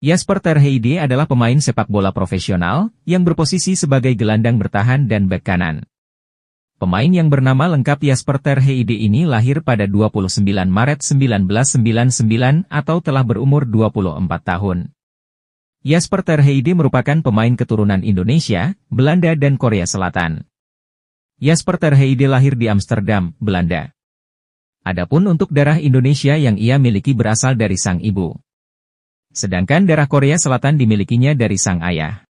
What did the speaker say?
Jasper Terheide adalah pemain sepak bola profesional, yang berposisi sebagai gelandang bertahan dan bek kanan. Pemain yang bernama lengkap Jasper Terheide ini lahir pada 29 Maret 1999 atau telah berumur 24 tahun. Jasper Terheide merupakan pemain keturunan Indonesia, Belanda dan Korea Selatan. Jasper Terheide lahir di Amsterdam, Belanda. Adapun untuk darah Indonesia yang ia miliki berasal dari sang ibu. Sedangkan darah Korea Selatan dimilikinya dari sang ayah.